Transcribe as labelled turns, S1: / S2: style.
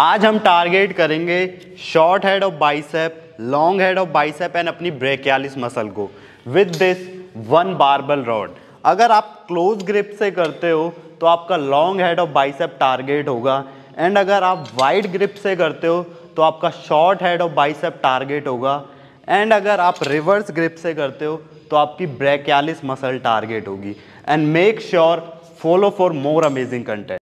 S1: आज हम टारगेट करेंगे short head of bicep long head of bicep and अपनी ब्रेकियालिस मसल को with this one barbell rod अगर आप क्लोज ग्रिप से करते हो तो आपका long head of bicep target होगा एंड अगर आप वाइड ग्रिप से करते हो तो आपका short head of bicep target होगा एंड अगर आप रिवर्स ग्रिप से करते हो तो आपकी ब्रेकियालिस मसल टारगेट होगी and make sure follow for more amazing content